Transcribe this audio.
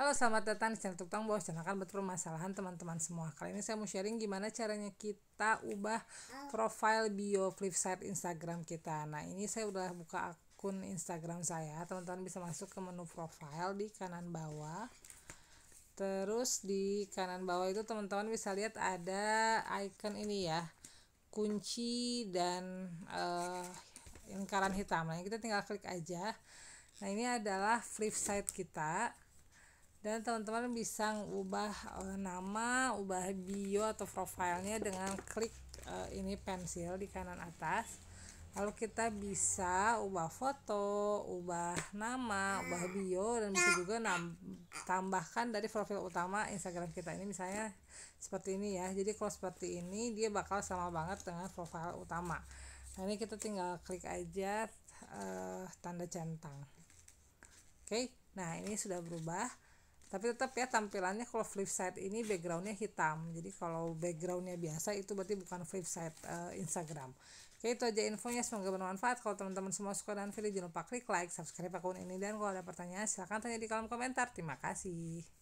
Halo, selamat datang di channel Tukang Bos Channel akan permasalahan teman-teman semua Kali ini saya mau sharing gimana caranya kita ubah profile bio flipside Instagram kita Nah, ini saya udah buka akun Instagram saya Teman-teman bisa masuk ke menu profile di kanan bawah Terus di kanan bawah itu teman-teman bisa lihat ada icon ini ya Kunci dan uh, lingkaran hitam Nah, kita tinggal klik aja Nah, ini adalah flip side kita dan teman-teman bisa ubah uh, eh, nama, ubah bio atau profilnya dengan klik uh, ini pensil di kanan atas. Lalu kita bisa ubah foto, ubah nama, ubah bio dan bisa juga tambahkan dari profil utama Instagram kita ini misalnya seperti ini ya. Jadi kalau seperti ini dia bakal sama banget dengan profil utama. Nah, ini kita tinggal klik aja uh, tanda centang. Oke. Okay? Nah, ini sudah berubah tapi tetap ya tampilannya kalau flip side ini backgroundnya hitam jadi kalau backgroundnya biasa itu berarti bukan flip side uh, Instagram Oke itu aja infonya semoga bermanfaat kalau teman-teman semua suka dan video jangan lupa klik like subscribe akun ini dan kalau ada pertanyaan silahkan tanya di kolom komentar terima kasih